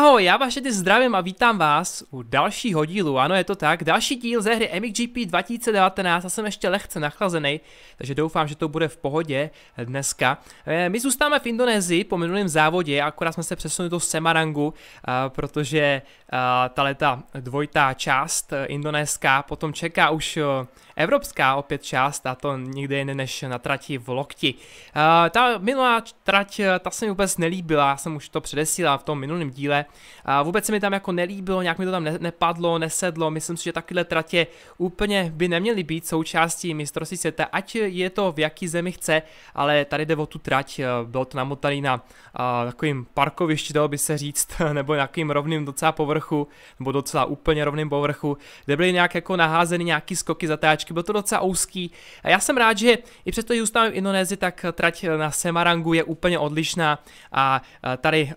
Ahoj, já vás všechny zdravím a vítám vás u dalšího dílu, ano je to tak, další díl ze hry MXGP 2019, já jsem ještě lehce nachlazený, takže doufám, že to bude v pohodě dneska. Eh, my zůstáváme v Indonésii po minulém závodě, akorát jsme se přesunuli do Semarangu, eh, protože eh, ta leta dvojitá část indonéská potom čeká už evropská opět část a to nikdy jinde než na trati v Lokti. Ta minulá trať, ta se mi vůbec nelíbila, já jsem už to předesílal v tom minulém díle, a vůbec se mi tam jako nelíbilo, nějak mi to tam ne- nepadlo, nesedlo, myslím si, že takové tratě úplně by neměly být součástí mistrovství světa, ať je to v jaký zemi chce, ale tady jde o tu trať, eh, bylo to namotané na a, eh, takovým parkovišti, dalo by se říct, nebo nějakým rovným docela povrchu, nebo docela úplně rovným povrchu, kde byly nějak jako naházeny nějaký skoky, zatáčky, bylo to docela úzký. A já jsem rád, že i přesto, že zůstávám v Indonésii, tak eh, trať na Semarangu je úplně odlišná a tady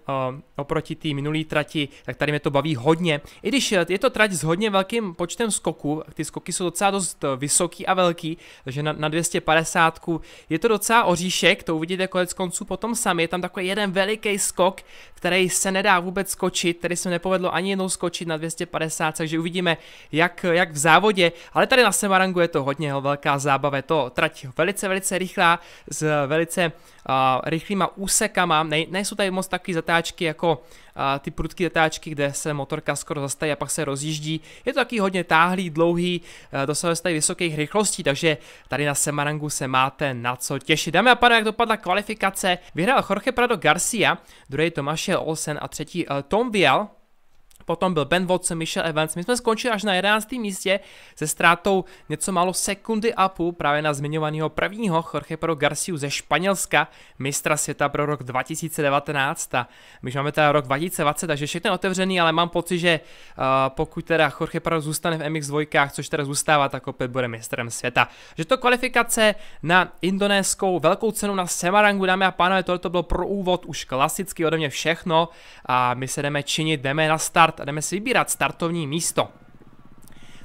oproti té minulý trati, tak tady mě to baví hodně. I když je to trať s hodně velkým počtem skoků, ty skoky jsou docela dost vysoký a velký, takže na, na 250 je to docela oříšek, to uvidíte konec konců potom sami. Je tam takový jeden veliký skok, který se nedá vůbec skočit, který se nepovedlo ani jednou skočit na 250, takže uvidíme, jak, jak v závodě. Ale tady na Semarangu je to hodně velká zábava, je to trať velice, velice rychlá, s velice uh, rychlýma úsekama, ne, nejsou tady moc takové zatáčky jako uh, ty prudký letáčky, kde se motorka skoro zastaví a pak se rozjíždí. Je to taky hodně táhlý, dlouhý, eh, dosahuje se tady vysokých rychlostí, takže tady na Semarangu se máte na co těšit. Dámy a pane, jak dopadla kvalifikace, vyhrál Jorge Prado Garcia, druhý Tomáš Olsen a třetí eh, Tom Bial, Potom byl Ben Watson, Michelle Evans. My jsme skončili až na 11. místě se ztrátou něco málo sekundy půl právě na zmiňovaného prvního Jorge Pro Garciu ze Španělska, mistra světa pro rok 2019. A my už máme teda rok 2020, takže všechno je otevřený, ale mám pocit, že uh, pokud teda Jorge Pro zůstane v MX2, což teda zůstává, tak opět bude mistrem světa. Že to kvalifikace na indonéskou velkou cenu na Semarangu, dámy a pánové, tohle to bylo pro úvod už klasicky ode mě všechno a my se jdeme činit, jdeme na start start a jdeme si vybírat startovní místo.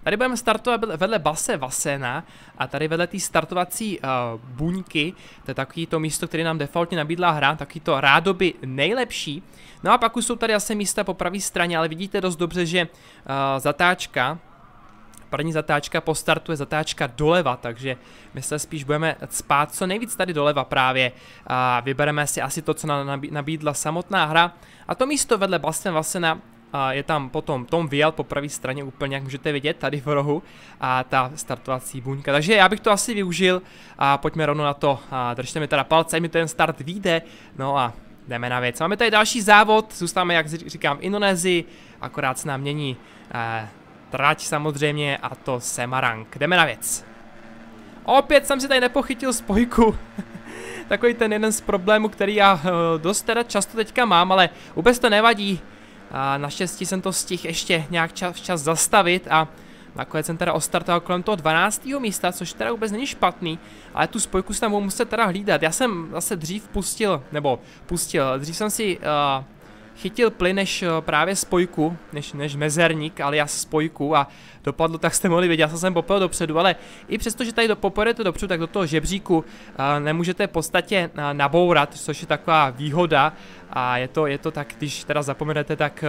Tady budeme startovat vedle base Vasena a tady vedle té startovací uh, buňky, to je takový to místo, které nám defaultně nabídla hra, takový to rádoby nejlepší. No a pak už jsou tady asi místa po pravé straně, ale vidíte dost dobře, že uh, zatáčka, první zatáčka po startu je zatáčka doleva, takže my se spíš budeme spát co nejvíc tady doleva právě a vybereme si asi to, co nám nabídla samotná hra. A to místo vedle Basen Vasena a je tam potom Tom Vial po pravé straně úplně, jak můžete vidět, tady v rohu a ta startovací buňka. Takže já bych to asi využil a pojďme rovnou na to. A držte mi teda palce, mi ten start vyjde, no a jdeme na věc. Máme tady další závod, zůstáváme, jak říkám, v Indonésii, akorát se nám mění e, trať samozřejmě a to Semarang. Jdeme na věc. Opět jsem si tady nepochytil spojku. Takový ten jeden z problémů, který já e, dost teda často teďka mám, ale vůbec to nevadí. A naštěstí jsem to stihl ještě nějak čas, čas zastavit a nakonec jsem teda ostartoval kolem toho 12. místa, což teda vůbec není špatný, ale tu spojku se tam budu muset teda hlídat. Já jsem zase dřív pustil, nebo pustil, dřív jsem si uh, chytil plyn než eh, právě spojku, než, než mezerník, ale já spojku a dopadlo, tak jste mohli vidět, já jsem popel dopředu, ale i přesto, že tady popojedete dopředu, tak do toho žebříku eh, nemůžete v podstatě eh, nabourat, což je taková výhoda a je to, je to tak, když teda zapomenete, tak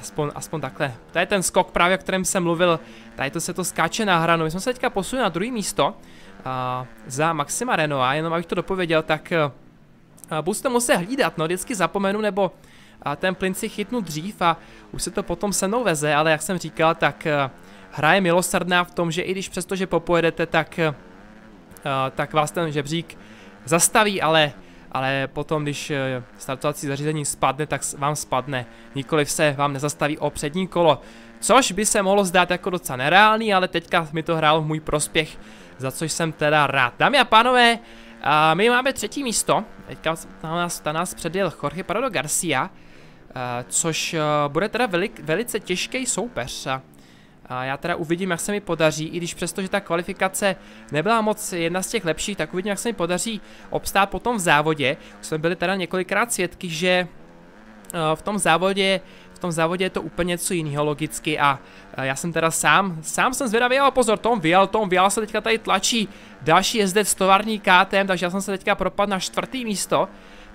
aspoň, aspoň takhle. To je ten skok právě, o kterém jsem mluvil, tady to se to skáče na hranu, my jsme se teďka posunuli na druhé místo za Maxima a jenom abych to dopověděl, tak Uh, budu to muset hlídat, no vždycky zapomenu, nebo a ten plyn si chytnu dřív a už se to potom se mnou veze, ale jak jsem říkal, tak eh, hra je milosrdná v tom, že i když přesto, že popojedete, tak, eh, tak vás ten žebřík zastaví, ale, ale potom, když eh, startovací zařízení spadne, tak vám spadne. Nikoliv se vám nezastaví o přední kolo, což by se mohlo zdát jako docela nereálný, ale teďka mi to hrálo v můj prospěch, za což jsem teda rád. Dámy a pánové, a my máme třetí místo, teďka na nás, na nás předjel Jorge Parado Garcia, Eh, což eh, bude teda velik, velice těžký soupeř. Já teda uvidím, jak se mi podaří, i když přesto, že ta kvalifikace nebyla moc jedna z těch lepších, tak uvidím, jak se mi podaří obstát potom v závodě. Už jsme byli teda několikrát svědky, že eh, v tom závodě v tom závodě je to úplně něco jiného logicky a já jsem teda sám, sám jsem zvědavý, ale pozor, Tom Vial, Tom Vial se teďka tady tlačí další jezdec tovární kátem, takže já jsem se teďka propadl na čtvrtý místo,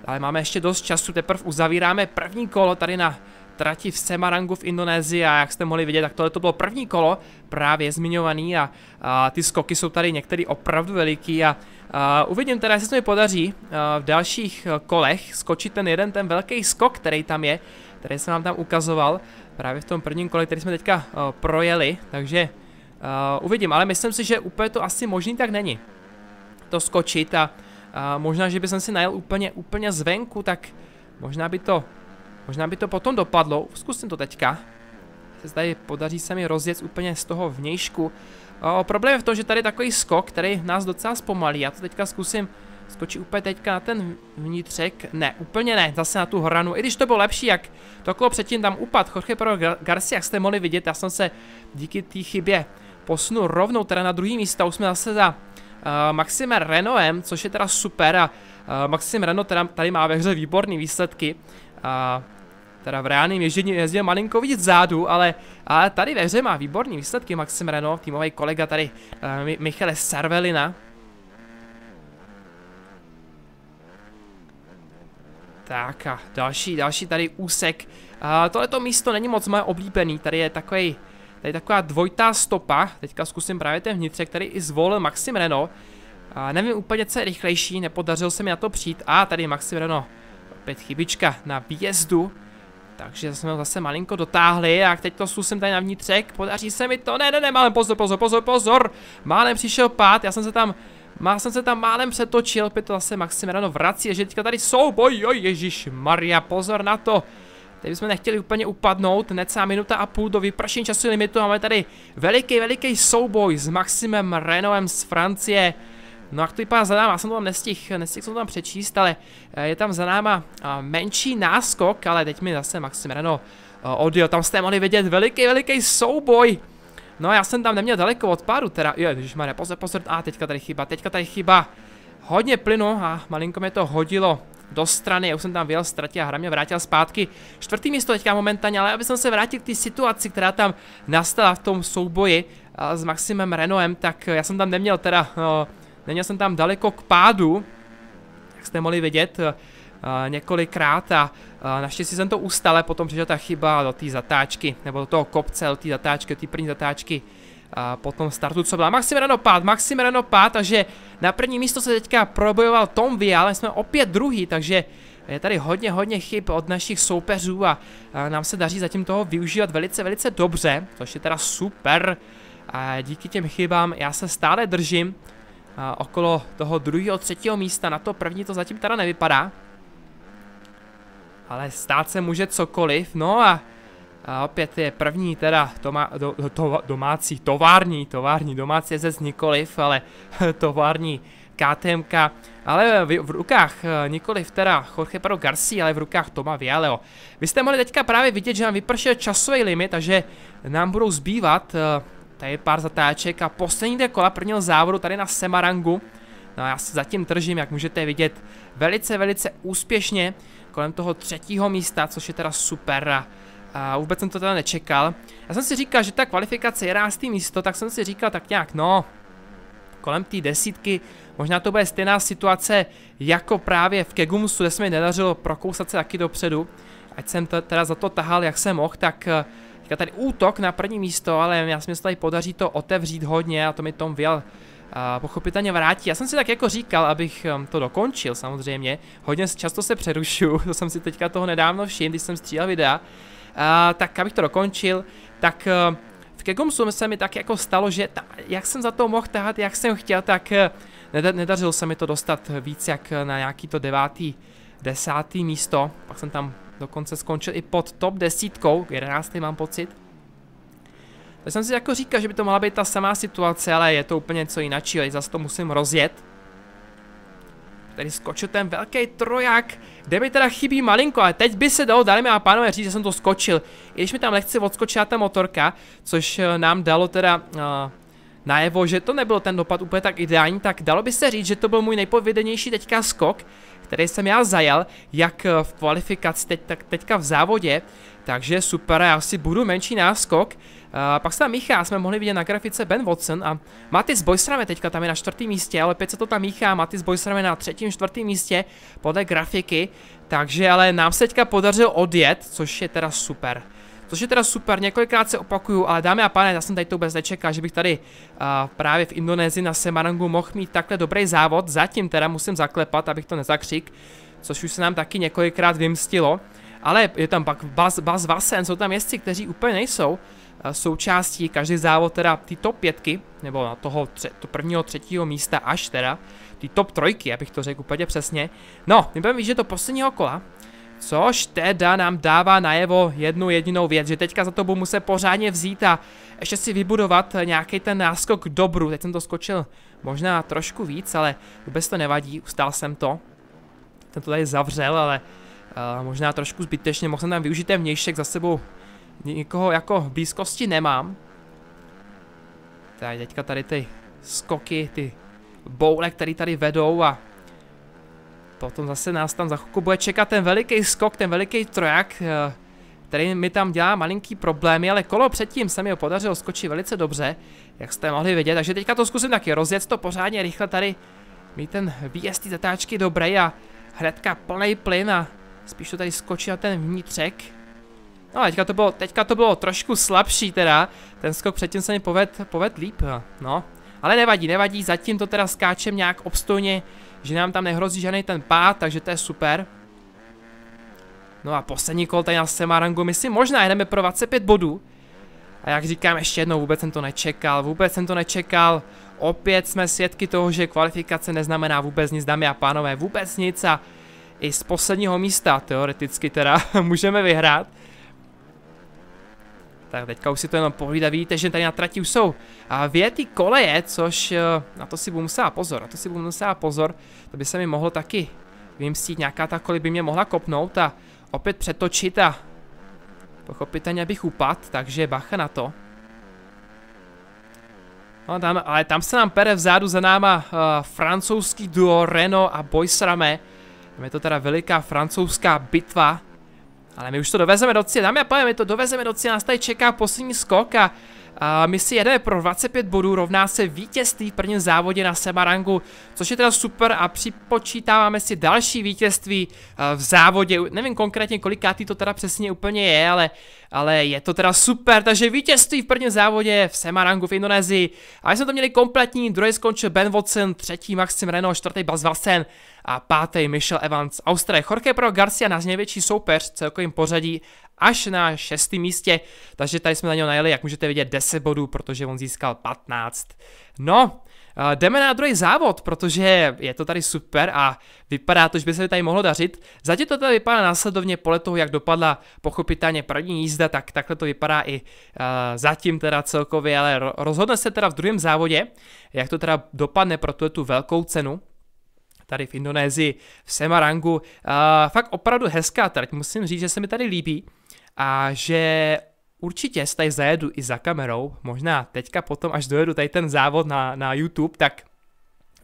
ale máme ještě dost času, teprve uzavíráme první kolo tady na trati v Semarangu v Indonésii a jak jste mohli vidět, tak tohle to bylo první kolo, právě zmiňovaný a, a ty skoky jsou tady některý opravdu veliký a, a uvidím teda, jestli se mi podaří a, v dalších kolech skočit ten jeden ten velký skok, který tam je, který jsem vám tam ukazoval právě v tom prvním kole, který jsme teďka a, projeli, takže a, uvidím, ale myslím si, že úplně to asi možný tak není to skočit a a možná, že by jsem si najel úplně, úplně zvenku, tak možná by to, možná by to potom dopadlo. Zkusím to teďka. Se tady podaří se mi rozjet úplně z toho vnějšku. O, problém je v tom, že tady je takový skok, který nás docela zpomalí. Já to teďka zkusím skočí úplně teďka na ten vnitřek, ne, úplně ne, zase na tu hranu, i když to bylo lepší, jak to kolo předtím tam upad, Jorge pro Garcia, jak jste mohli vidět, já jsem se díky té chybě posunul rovnou teda na druhý místo. už jsme zase za Eh, Maxime Renoem, což je teda super a eh, Maxim Reno teda tady má ve hře výborný výsledky. A eh, teda v reálném ježdění jezdil malinko vidět zádu, ale, ale tady ve hře má výborný výsledky Maxim Reno, týmový kolega tady uh, Michele Sarvelina. Tak a další, další tady úsek. Uh, Tohle to místo není moc moje oblíbený, tady je takový uh, Tady taková dvojitá stopa, teďka zkusím právě ten vnitřek, který i zvolil Maxim Reno. A nevím úplně, co je rychlejší, nepodařil se mi na to přijít. A tady Maxim Reno, opět chybička na výjezdu. Takže jsme ho zase malinko dotáhli a teď to zkusím tady na vnitřek, podaří se mi to, ne, ne, ne, málem pozor, pozor, pozor, pozor, málem přišel pát, já jsem se tam, má jsem se tam málem přetočil, opět to zase Maxim Rano vrací, že teďka tady souboj, jo, ježíš Maria, pozor na to, Teď bychom nechtěli úplně upadnout, necá minuta a půl do vypršení času limitu. Máme tady veliký, veliký souboj s Maximem Renovem z Francie. No a to vypadá za náma, já jsem to tam nestih, nestih jsem to tam přečíst, ale eh, je tam za náma eh, menší náskok, ale teď mi zase Maxim Renault eh, odjel, tam jste mohli vidět veliký, veliký souboj. No a já jsem tam neměl daleko od páru, teda, je, když má pozor, pozor, a teďka tady chyba, teďka tady chyba. Hodně plynu a malinko mě to hodilo do strany, já už jsem tam vyjel z trati a hra mě vrátil zpátky. Čtvrtý místo teďka momentálně, ale aby jsem se vrátil k té situaci, která tam nastala v tom souboji s Maximem Renoem, tak eh, já jsem tam neměl teda, no, neměl jsem tam daleko k pádu, jak jste mohli vidět, eh, několikrát a naštěstí jsem to ustale, potom přišla ta chyba do té zatáčky, nebo do toho kopce, do té zatáčky, do té první zatáčky a potom startu, co byla Maximiliano pát, Maximiliano pád, takže na první místo se teďka probojoval Tom Vy, ale jsme opět druhý, takže je tady hodně, hodně chyb od našich soupeřů a, a nám se daří zatím toho využívat velice, velice dobře, což je teda super. A díky těm chybám já se stále držím a okolo toho druhého, třetího místa, na to první to zatím teda nevypadá. Ale stát se může cokoliv, no a a opět je první teda doma, do, to, domácí, tovární, tovární, domácí jezdec nikoliv, ale tovární KTMK, ale v, v rukách eh, nikoliv teda Jorge pro Garcia, ale v rukách Toma Vialeo. Vy jste mohli teďka právě vidět, že nám vypršel časový limit, takže nám budou zbývat eh, tady pár zatáček a poslední dvě kola prvního závodu tady na Semarangu. No a já se zatím držím, jak můžete vidět, velice, velice úspěšně kolem toho třetího místa, což je teda super a vůbec jsem to teda nečekal. Já jsem si říkal, že ta kvalifikace rástý místo, tak jsem si říkal tak nějak, no, kolem té desítky, možná to bude stejná situace jako právě v Kegumsu, kde se mi nedařilo prokousat se taky dopředu. Ať jsem teda za to tahal, jak jsem mohl, tak říkal eh, tady útok na první místo, ale já si myslím, že tady podaří to otevřít hodně a to mi Tom vyjel a eh, pochopitelně vrátí. Já jsem si tak jako říkal, abych eh, to dokončil samozřejmě. Hodně často se přerušu. to jsem si teďka toho nedávno všiml, když jsem střílel videa. Eh, tak abych to dokončil, tak eh, v Kegumsu se mi tak jako stalo, že ta, jak jsem za to mohl tahat, jak jsem chtěl, tak eh, neda, nedařilo se mi to dostat víc jak na nějaký to devátý, desátý místo, pak jsem tam dokonce skončil i pod top desítkou, jedenáctý mám pocit. Tak jsem si jako říkal, že by to mohla být ta samá situace, ale je to úplně něco jiného, ale zase to musím rozjet. Tady skočil ten velký troják, kde mi teda chybí malinko, ale teď by se dalo, dámy a pánové, říct, že jsem to skočil. I když mi tam lehce odskočila ta motorka, což eh, nám dalo teda uh, najevo, že to nebyl ten dopad úplně tak ideální, tak dalo by se říct, že to byl můj nejpovědenější teďka skok, který jsem já zajel, jak v kvalifikaci, teď, tak teďka v závodě. Takže super, já si budu menší náskok. A pak se tam míchá, jsme mohli vidět na grafice Ben Watson a Matis Boysrame teďka tam je na čtvrtém místě, ale opět se to tam míchá, Matis Boysrame na třetím, čtvrtém místě podle grafiky, takže ale nám se teďka podařilo odjet, což je teda super. Což je teda super, několikrát se opakuju, ale dámy a pane, já jsem tady to vůbec nečekal, že bych tady uh, právě v Indonésii na Semarangu mohl mít takhle dobrý závod, zatím teda musím zaklepat, abych to nezakřik, což už se nám taky několikrát vymstilo. Ale je tam pak Bas, Bas Vassen, jsou tam jezdci, kteří úplně nejsou eh, součástí každý závod teda ty top pětky, nebo na toho tře, to prvního, třetího místa až teda, ty top trojky, abych to řekl úplně přesně. No, my budeme že to posledního kola, což teda nám dává najevo jednu jedinou věc, že teďka za to budu muset pořádně vzít a ještě si vybudovat nějaký ten náskok dobru. Teď jsem to skočil možná trošku víc, ale vůbec to nevadí, ustál jsem to. Ten to tady zavřel, ale možná trošku zbytečně, mohl jsem tam využít ten vnějšek za sebou. Nikoho jako v blízkosti nemám. Tak teďka tady ty skoky, ty boule, které tady vedou a potom zase nás tam za chvilku bude čekat ten veliký skok, ten veliký trojak, eh, který mi tam dělá malinký problémy, ale kolo předtím se mi ho podařilo skočit velice dobře, jak jste mohli vidět, takže teďka to zkusím taky rozjet to pořádně rychle tady, mít ten výjezd zatáčky dobrý a hnedka plný plyn a Spíš to tady skočí na ten vnitřek. No, teďka to bylo, teďka to bylo trošku slabší teda. Ten skok předtím se mi poved, poved líp, no. Ale nevadí, nevadí, zatím to teda skáčem nějak obstojně, že nám tam nehrozí žádný ten pád, takže to je super. No a poslední kol tady na Semarangu, my si možná jdeme pro 25 bodů. A jak říkám ještě jednou, vůbec jsem to nečekal, vůbec jsem to nečekal. Opět jsme svědky toho, že kvalifikace neznamená vůbec nic, dámy a pánové, vůbec nic a i z posledního místa, teoreticky teda, můžeme vyhrát. Tak teďka už si to jenom pohlídá, vidíte, že tady na trati už jsou věty koleje, což eh, na to si budu musela pozor, na to si budu musela pozor, to by se mi mohlo taky vymstít, nějaká ta by mě mohla kopnout a opět přetočit a pochopitelně bych upad, takže bacha na to. No, tam, ale tam se nám pere vzadu za náma uh, francouzský duo Renault a Boys Rame. Tam je to teda veliká francouzská bitva. Ale my už to dovezeme do cíle, dámy a pánové, my to dovezeme do cíle, nás tady čeká poslední skok a, a my si jedeme pro 25 bodů, rovná se vítězství v prvním závodě na Semarangu, což je teda super a připočítáváme si další vítězství v závodě, nevím konkrétně kolikátý to teda přesně úplně je, ale ale je to teda super, takže vítězství v prvním závodě v Semarangu v Indonésii. A my jsme to měli kompletní, druhý skončil Ben Watson, třetí Maxim Renault, čtvrtý Bas Vassen a pátý Michel Evans. Austrie Jorge pro Garcia na největší soupeř v celkovém pořadí až na šestém místě, takže tady jsme na něho najeli, jak můžete vidět, 10 bodů, protože on získal 15. No, Jdeme na druhý závod, protože je to tady super a vypadá to, že by se tady mohlo dařit. Zatím to tady vypadá následovně podle toho, jak dopadla pochopitelně první jízda, tak takhle to vypadá i uh, zatím teda celkově, ale rozhodne se teda v druhém závodě, jak to teda dopadne pro tu, tu velkou cenu tady v Indonésii, v Semarangu. Uh, fakt opravdu hezká trať, musím říct, že se mi tady líbí a že Určitě se tady zajedu i za kamerou, možná teďka potom, až dojedu tady ten závod na, na YouTube, tak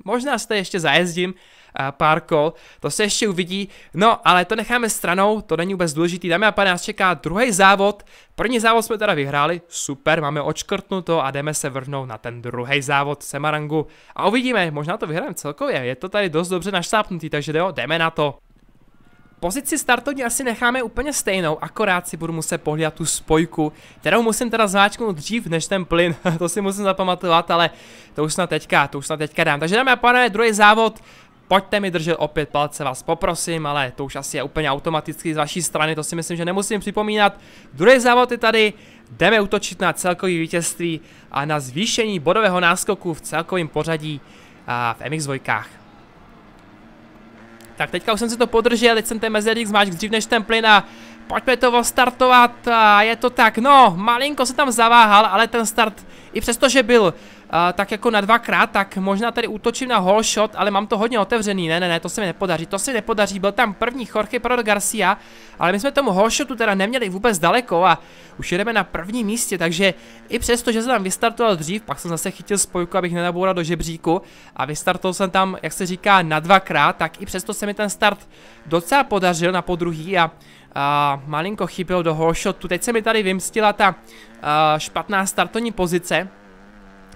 možná se tady ještě zajezdím uh, pár kol, to se ještě uvidí, no ale to necháme stranou, to není vůbec důležitý, dámy a pane, nás čeká druhý závod, první závod jsme teda vyhráli, super, máme očkrtnuto a jdeme se vrhnout na ten druhý závod Semarangu a uvidíme, možná to vyhrajeme celkově, je to tady dost dobře naštápnutý, takže jo, jdeme na to. Pozici startovní asi necháme úplně stejnou, akorát si budu muset pohlídat tu spojku, kterou musím teda zváčknout dřív než ten plyn, to si musím zapamatovat, ale to už snad teďka, to už snad teďka dám. Takže dáme a pane druhý závod, pojďte mi držet opět palce, vás poprosím, ale to už asi je úplně automaticky z vaší strany, to si myslím, že nemusím připomínat. Druhý závod je tady, jdeme útočit na celkový vítězství a na zvýšení bodového náskoku v celkovém pořadí a v MX2. Tak teďka už jsem si to podržel, teď jsem ten mezerník zmáčk dřív než ten plyn a Pojďme to startovat, a je to tak, no, malinko se tam zaváhal, ale ten start, i přesto, že byl uh, tak jako na dvakrát, tak možná tady útočím na whole shot, ale mám to hodně otevřený, ne, ne, ne, to se mi nepodaří, to se mi nepodaří, byl tam první Jorge Prado Garcia, ale my jsme tomu whole shotu teda neměli vůbec daleko a už jedeme na prvním místě, takže i přesto, že jsem tam vystartoval dřív, pak jsem zase chytil spojku, abych nenaboural do žebříku a vystartoval jsem tam, jak se říká, na dvakrát, tak i přesto se mi ten start docela podařil na podruhý a Uh, malinko chyběl do holshotu. Teď se mi tady vymstila ta uh, špatná startovní pozice,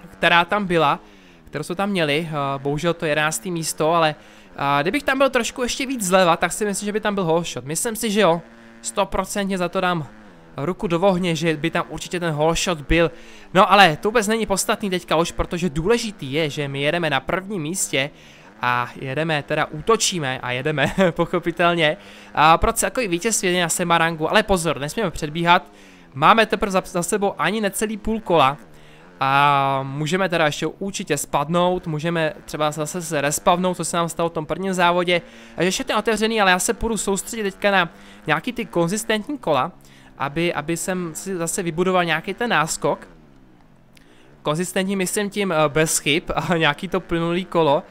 která tam byla, kterou jsme tam měli. Uh, bohužel to 11. místo, ale uh, kdybych tam byl trošku ještě víc zleva, tak si myslím, že by tam byl holshot. Myslím si, že jo. 100% za to dám ruku do vohně, že by tam určitě ten holshot byl. No ale to vůbec není podstatný teďka už, protože důležitý je, že my jedeme na prvním místě a jedeme, teda útočíme a jedeme, pochopitelně. A pro celkový vítězství na Semarangu, ale pozor, nesmíme předbíhat, máme teprve za, za sebou ani necelý půl kola, a můžeme teda ještě určitě spadnout, můžeme třeba zase se respavnout, co se nám stalo v tom prvním závodě. A ještě ten otevřený, ale já se půjdu soustředit teďka na nějaký ty konzistentní kola, aby, aby jsem si zase vybudoval nějaký ten náskok. Konzistentní myslím tím eh, bez chyb a nějaký to plynulý kolo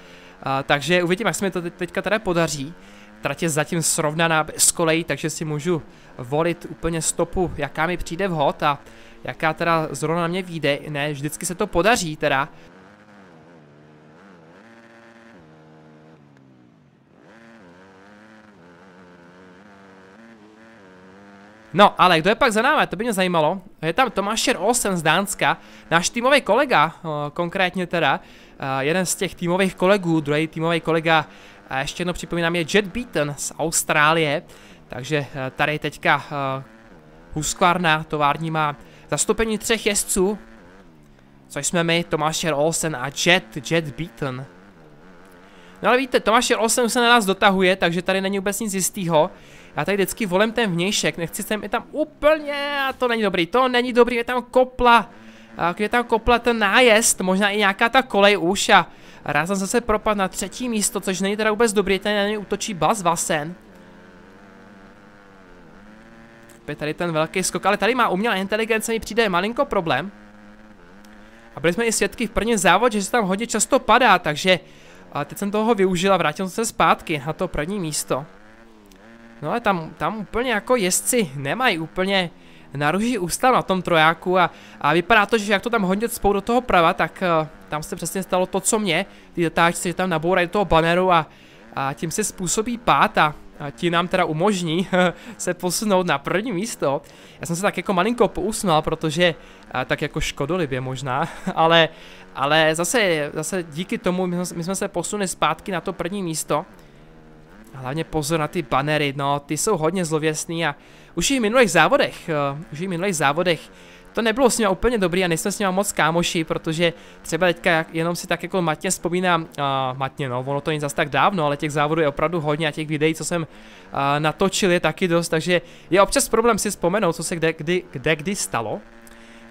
takže uvidím, jak se mi to teďka teda podaří. Trať je zatím srovnaná s kolejí, takže si můžu volit úplně stopu, jaká mi přijde vhod a jaká teda zrovna na mě vyjde. Ne, vždycky se to podaří teda. No, ale kto je pak za náma, to by mě zajímalo. Je tam Tomášer Olsen z Dánska, náš týmový kolega, eh, konkrétně teda, eh, jeden z těch týmových kolegů, druhý týmový kolega, a ještě jedno připomínám, je Jet Beaton z Austrálie, takže eh, tady teďka Husqvarna tovární má zastoupení třech jezdců, což jsme my, Tomášer Olsen a Jet, Jet Beaton. No ale víte, Tomášer Olsen se na nás dotahuje, takže tady není vůbec nic jistýho, já tady vždycky volem ten vnějšek, nechci sem, je tam úplně, a to není dobrý, to není dobrý, je tam kopla, je tam kopla ten nájezd, možná i nějaká ta kolej už a jsem zase propad na třetí místo, což není teda vůbec dobrý, ten na něj útočí Bas Vasen. Je tady ten velký skok, ale tady má umělá inteligence, mi přijde malinko problém. A byli jsme i svědky v prvním závodě, že se tam hodně často padá, takže a teď jsem toho využil a vrátil jsem se zpátky na to první místo. No ale tam, tam úplně jako jezdci nemají úplně na ruží ústa na tom trojáku a, a vypadá to, že jak to tam hodně spou do toho prava, tak uh, tam se přesně stalo to, co mě, ty zatáčci, že tam nabourají do toho baneru a, a tím se způsobí pát a, a ti nám teda umožní se posunout na první místo. Já jsem se tak jako malinko pousnal, protože uh, tak jako škodolibě možná, ale, ale zase, zase díky tomu my jsme, my jsme se posunuli zpátky na to první místo hlavně pozor na ty banery, no, ty jsou hodně zlověstný a už i v minulých závodech, uh, už i v minulých závodech to nebylo s ním úplně dobrý a nejsme s ním moc kámoši, protože třeba teďka jenom si tak jako matně vzpomínám, uh, eh, matně no, ono to není zas tak dávno, ale těch závodů je opravdu hodně a těch videí, co jsem uh, natočil, je taky dost, takže je občas problém si vzpomenout, co se kde kdy, kde kdy stalo.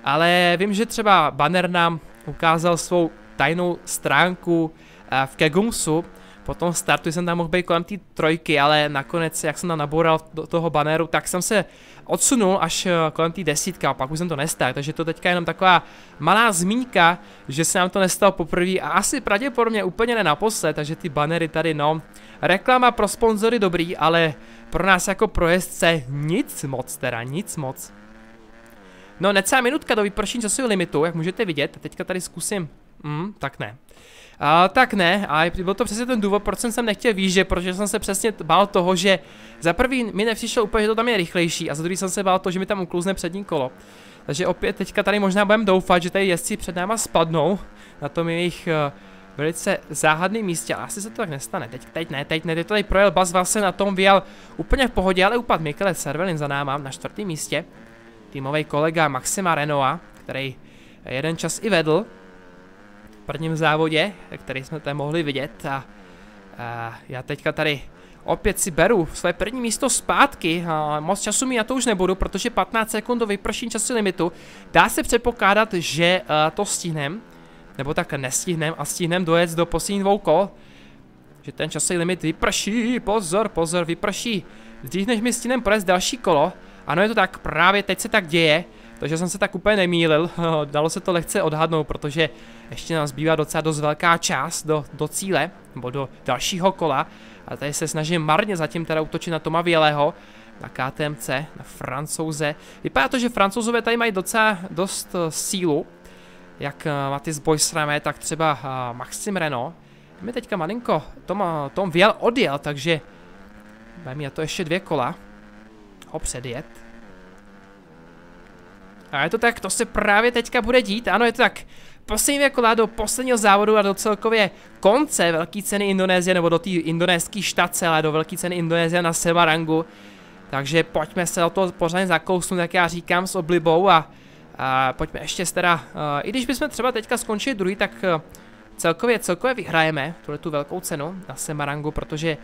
Ale vím, že třeba Banner nám ukázal svou tajnou stránku uh, v Kegumsu, po tom startu jsem tam mohl být kolem té trojky, ale nakonec, jak jsem tam naboural do toho banéru, tak jsem se odsunul až eh, kolem té desítky a pak už jsem to nestal, takže to teďka je jenom taková malá zmínka, že se nám to nestalo poprvé a asi pravděpodobně úplně ne naposled, takže ty banery tady, no, reklama pro sponzory dobrý, ale pro nás jako pro jezdce nic moc teda, nic moc. No, necelá minutka do vypršení časového limitu, jak můžete vidět, teďka tady zkusím Mm, tak ne. A, tak ne, a byl to přesně ten důvod, proč jsem sem nechtěl výjíždět, protože jsem se přesně bál toho, že za prvý mi nepřišlo úplně, že to tam je rychlejší, a za druhý jsem se bál toho, že mi tam uklouzne přední kolo. Takže opět teďka tady možná budeme doufat, že tady jezdci před náma spadnou na tom jejich uh, velice záhadném místě, ale asi se to tak nestane. Teď, teď ne, teď ne, teď to tady projel Bas Valsen na tom vyjel úplně v pohodě, ale upad Mikele Servelin za náma na čtvrtém místě. Týmový kolega Maxima Renoa, který jeden čas i vedl, prvním závodě, který jsme tady mohli vidět a, a já teďka tady opět si beru své první místo zpátky, a moc času mi na to už nebudu, protože 15 sekund do vypršení času limitu, dá se předpokládat, že a, eh, to stihnem, nebo tak nestihnem a stihnem dojet do poslední dvou kol, že ten časový limit vyprší, pozor, pozor, vyprší, dřív než mi stihnem projet další kolo, ano je to tak, právě teď se tak děje, takže jsem se tak úplně nemýlil, dalo se to lehce odhadnout, protože ještě nás zbývá docela dost velká část do, do cíle, nebo do dalšího kola. A tady se snažím marně zatím teda útočit na Toma Vělého, na KTMC, na Francouze. Vypadá to, že Francouzové tady mají docela dost eh, sílu, jak eh, Matis Boysramé, tak třeba eh, Maxim Renault. My teďka malinko Tom, Tom Věl odjel, takže bude mít to ještě dvě kola ho předjet. A je to tak, to se právě teďka bude dít, ano je to tak. Poslední kola jako do posledního závodu a do celkově konce velké ceny Indonésie, nebo do té indonéské štace, ale do velké ceny Indonésie na Semarangu. Takže pojďme se o to pořádně zakousnout, jak já říkám, s oblibou a, a pojďme ještě teda, a, eh, i když bychom třeba teďka skončili druhý, tak eh, celkově, celkově vyhrajeme tuhle tu velkou cenu na Semarangu, protože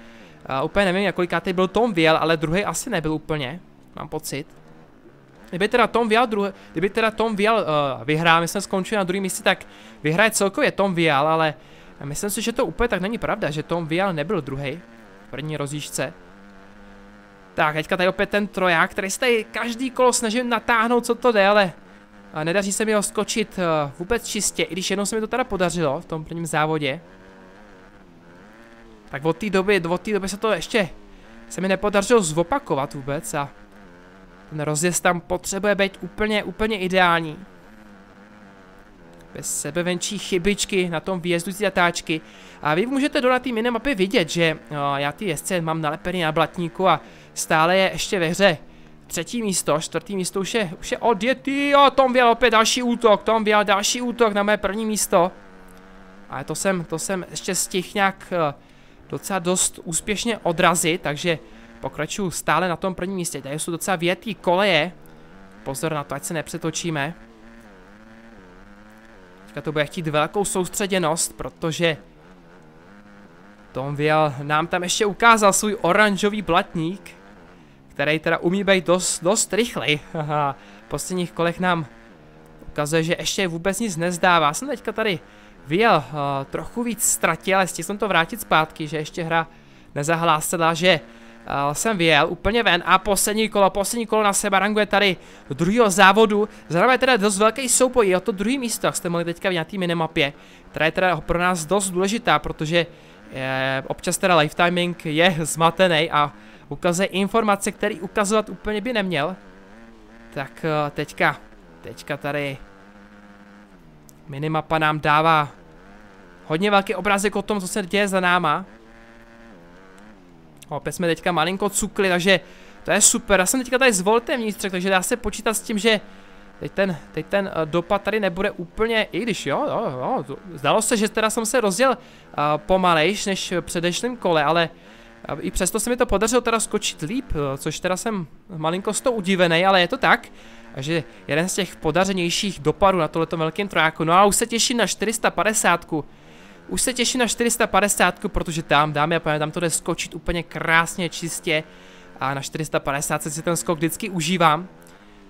a, eh, úplně nevím, jakoliká byl Tom Viel, ale druhý asi nebyl úplně, mám pocit kdyby teda Tom Vial, druhé, kdyby teda Tom Vial uh, eh, vyhrá, my jsme skončili na druhém místě, tak vyhraje celkově Tom Vial, ale myslím si, že to úplně tak není pravda, že Tom Vial nebyl druhý v první rozjížďce. Tak, teďka tady opět ten troják, který se tady každý kolo snažím natáhnout, co to jde, ale eh, nedaří se mi ho skočit uh, vůbec čistě, i když jednou se mi to teda podařilo v tom prvním závodě. Tak od té doby, doby se to ještě se mi nepodařilo zopakovat vůbec a ten rozjezd tam potřebuje být úplně, úplně ideální. Bez sebevenčí chybičky na tom výjezdu z zatáčky. A vy můžete do na té minimapy vidět, že no, já ty jezdce mám nalepený na blatníku a stále je ještě ve hře třetí místo, čtvrtý místo už je, už je odjetý, jo, Tom věl opět další útok, Tom věl další útok na mé první místo. Ale to jsem, to jsem ještě stih nějak eh, docela dost úspěšně odrazit, takže Pokračuju stále na tom prvním místě. Tady jsou docela větý koleje. Pozor na to, ať se nepřetočíme. Teďka to bude chtít velkou soustředěnost, protože Tom Viel nám tam ještě ukázal svůj oranžový blatník, který teda umí být dost, dost rychlej. v posledních kolech nám ukazuje, že ještě vůbec nic nezdává. Jsem teďka tady vyjel uh, eh, trochu víc ztratil, ale stihl jsem to vrátit zpátky, že ještě hra nezahlásila, že uh, jsem vyjel úplně ven a poslední kolo, poslední kolo na Sebarangu je tady druhého závodu. Zároveň je teda dost velký souboj, je o to druhý místo, jak jste mohli teďka v nějaký minimapě, která je teda pro nás dost důležitá, protože je, eh, občas teda lifetiming je zmatený a ukazuje informace, které ukazovat úplně by neměl. Tak uh, teďka, teďka tady minimapa nám dává hodně velký obrázek o tom, co se děje za náma. Opět jsme teďka malinko cukli, takže to je super. Já jsem teďka tady s voltem vnitřek, takže dá se počítat s tím, že teď ten, teď ten eh, dopad tady nebude úplně, i když jo, jo, jo, zdalo se, že teda jsem se rozděl uh, eh, pomalejš než v předešlém kole, ale uh, i přesto se mi to podařilo teda skočit líp, uh, což teda jsem malinko z toho udivený, ale je to tak, že jeden z těch podařenějších dopadů na tohleto velkém trojáku. No a už se těším na 450. -ku. Už se těším na 450, protože tam, dámy a pánové, tam to jde skočit úplně krásně, čistě. A na 450 si ten skok vždycky užívám.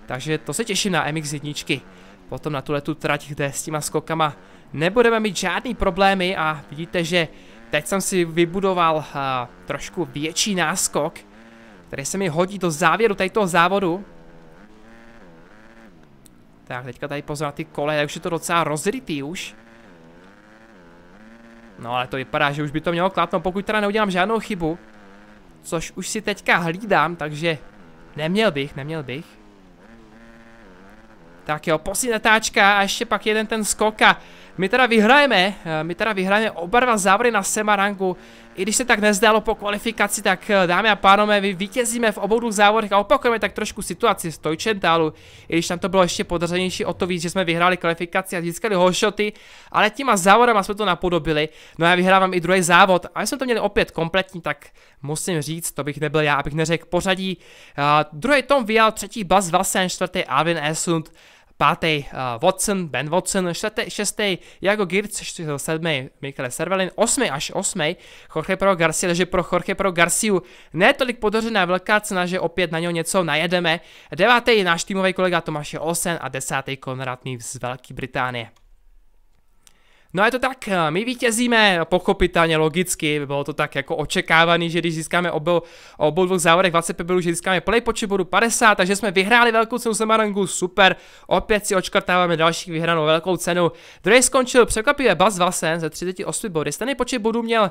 Takže to se těším na MX1. Potom na tuhle tu trať, kde s těma skokama nebudeme mít žádný problémy a vidíte, že teď jsem si vybudoval uh, trošku větší náskok, který se mi hodí do závěru tady toho závodu. Tak, teďka tady pozor na ty kole, už je to docela rozrytý už. No ale to vypadá, že už by to mělo klapnout, pokud teda neudělám žádnou chybu. Což už si teďka hlídám, takže neměl bych, neměl bych. Tak jo, poslední natáčka a ještě pak jeden ten skok a my teda vyhrajeme, eh, my teda vyhrajeme oba dva závody na Semarangu. I když se tak nezdálo po kvalifikaci, tak eh, dámy a pánové, my vítězíme v obou dvou závodech a opakujeme tak trošku situaci s Tojčentálu, i když tam to bylo ještě podařenější, o to víc, že jsme vyhráli kvalifikaci a získali hošoty, ale těma závodama jsme to napodobili. No já vyhrávám i druhý závod a jsme to měli opět kompletní, tak musím říct, to bych nebyl já, abych neřekl pořadí. Uh, druhý Tom Vial, třetí Bas Vassen, čtvrtý Alvin Esund, pátý uh, eh, Watson, Ben Watson, šestý, šestý Jago Girc, sedmý Michele Servelin, osmý až osmý Jorge Pro Garcia, takže pro Jorge Pro Garciu ne tolik podořená velká cena, že opět na něho něco najedeme. Devátý náš týmový kolega Tomáš Olsen a desátý Konrad Nýv z Velké Británie. No a je to tak, eh, my vítězíme, pochopitelně, logicky, bylo to tak jako očekávaný, že když získáme obou, obou dvou závodech 25 bodů, že získáme play počet bodu 50, takže jsme vyhráli velkou cenu Samarangu, super, opět si očkrtáváme další vyhranou velkou cenu. Druhý skončil překvapivě Bas Vassen ze 38 body, stejný počet bodů měl uh,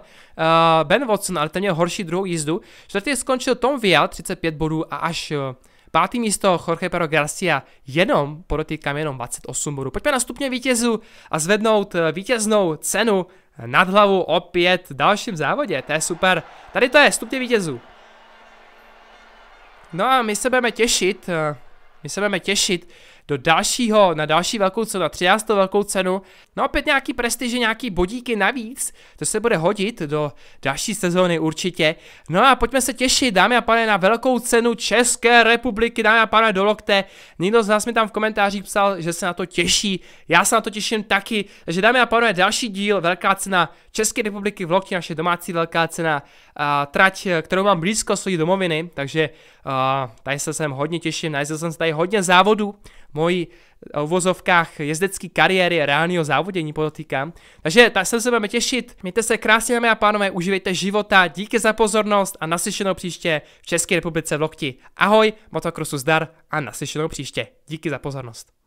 Ben Watson, ale ten měl horší druhou jízdu. Čtvrtý skončil Tom Vial, 35 bodů a až uh, Pátý místo Jorge Pero Garcia jenom, podotýkám jenom 28 bodů. Pojďme na stupně vítězů a zvednout eh, vítěznou cenu nad hlavu opět v dalším závodě, to je super. Tady to je, stupně vítězů. No a my se budeme těšit eh, my se budeme těšit do dalšího, na další velkou cenu, na 13. velkou cenu. No opět nějaký prestiže, nějaký bodíky navíc, to se bude hodit do další sezóny určitě. No a pojďme se těšit, dámy a pane, na velkou cenu České republiky, dámy a pane, do lokte. Někdo z vás mi tam v komentářích psal, že se na to těší, já se na to těším taky. Takže dámy a pane další díl, velká cena České republiky v lokti, naše domácí velká cena, a trať, kterou mám blízko své domoviny, takže a, tady se sem hodně těším, najezdil jsem se tady hodně závodů, mojí eh, vozovkách, jezdecký kariéry, reálního závodění podotýkám. Takže ta se budeme těšit. Mějte se krásně, dámy a pánové, užívejte života, díky za pozornost a naslyšenou příště v České republice v Lokti. Ahoj, motokrosu zdar a naslyšenou příště. Díky za pozornost.